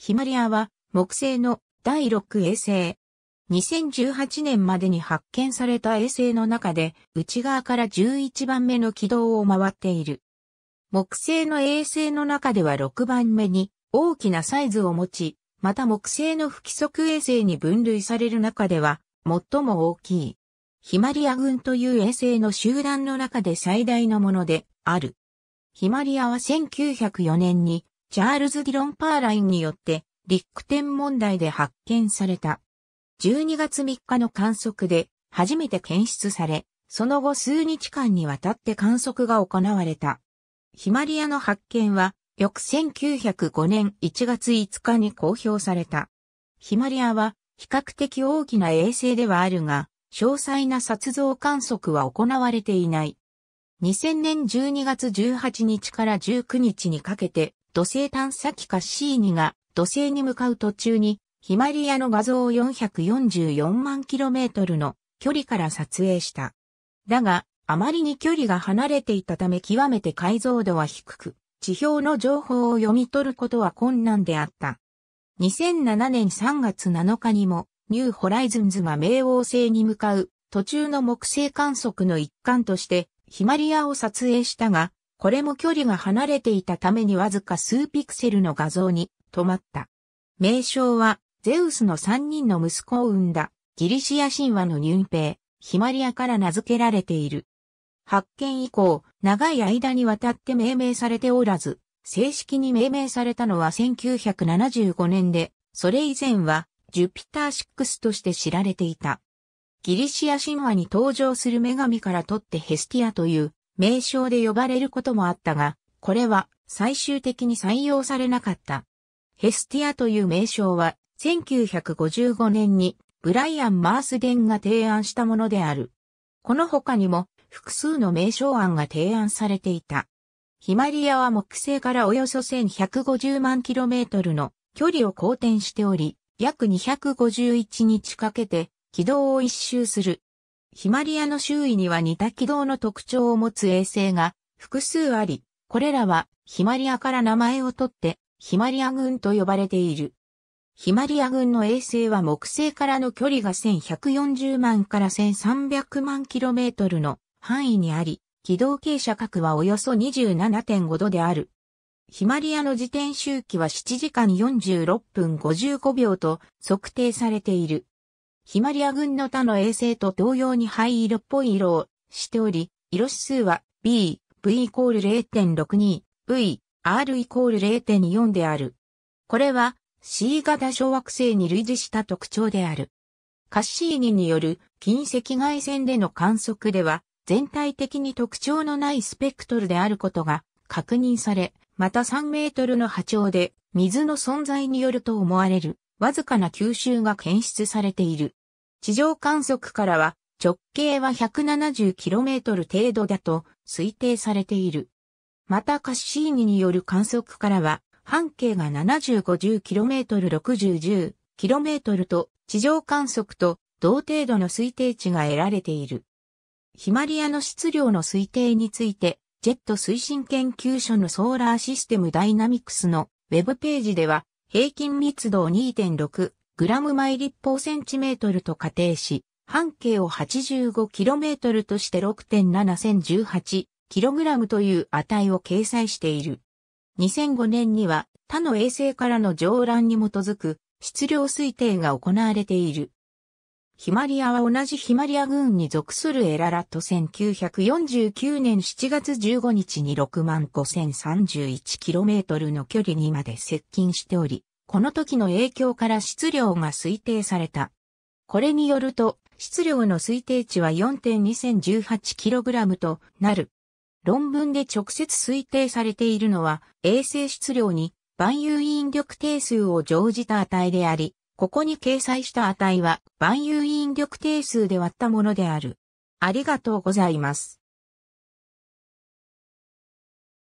ヒマリアは木星の第6衛星。2018年までに発見された衛星の中で内側から11番目の軌道を回っている。木星の衛星の中では6番目に大きなサイズを持ち、また木星の不規則衛星に分類される中では最も大きい。ヒマリア群という衛星の集団の中で最大のものである。ヒマリアは1904年にチャールズ・ディロン・パーラインによって、リック天問題で発見された。12月3日の観測で初めて検出され、その後数日間にわたって観測が行われた。ヒマリアの発見は、翌1905年1月5日に公表された。ヒマリアは比較的大きな衛星ではあるが、詳細な撮像観測は行われていない。2000年12月18日から19日にかけて、土星探査機カッシーニが土星に向かう途中にヒマリアの画像を444万 km の距離から撮影した。だが、あまりに距離が離れていたため極めて解像度は低く、地表の情報を読み取ることは困難であった。2007年3月7日にも、ニューホライズンズが冥王星に向かう途中の木星観測の一環としてヒマリアを撮影したが、これも距離が離れていたためにわずか数ピクセルの画像に止まった。名称は、ゼウスの三人の息子を生んだ、ギリシア神話のニュンペイ、ヒマリアから名付けられている。発見以降、長い間にわたって命名されておらず、正式に命名されたのは1975年で、それ以前は、ジュピター6として知られていた。ギリシア神話に登場する女神からとってヘスティアという名称で呼ばれることもあったが、これは最終的に採用されなかった。ヘスティアという名称は、1955年にブライアン・マースデンが提案したものである。この他にも複数の名称案が提案されていた。ヒマリアは木星からおよそ1150万キロメートルの距離を公転しており、約251日かけて軌道を一周するヒマリアの周囲には似た軌道の特徴を持つ衛星が複数あり、これらはヒマリアから名前を取ってヒマリア群と呼ばれている。ヒマリア群の衛星は木星からの距離が1140万から1300万キロメートルの範囲にあり、軌道傾斜角はおよそ27.5度である。ヒマリアの自転周期は7時間46分55秒と測定されている。ヒマリア群の他の衛星と同様に灰色っぽい色をしており、色指数は B、V イコール0.62、V、R イコール0.24である。これは C 型小惑星に類似した特徴である。カッシーニによる近赤外線での観測では、全体的に特徴のないスペクトルであることが確認され、また3メートルの波長で水の存在によると思われるわずかな吸収が検出されている。地上観測からは直径は 170km 程度だと推定されている。またカッシーニによる観測からは半径が 7050km6010km と地上観測と同程度の推定値が得られている。ヒマリアの質量の推定について、ジェット推進研究所のソーラーシステムダイナミクスのウェブページでは、平均密度を2.6グラム毎立方センチメートルと仮定し、半径を 85km として 6.7018kg という値を掲載している。2005年には他の衛星からの上覧に基づく質量推定が行われている。ヒマリアは同じヒマリア軍に属するエララット1949年7月15日に 65,031km の距離にまで接近しており、この時の影響から質量が推定された。これによると、質量の推定値は 4.2018kg となる。論文で直接推定されているのは、衛星質量に万有引力定数を乗じた値であり、ここに掲載した値は万有引力定数で割ったものである。ありがとうございます。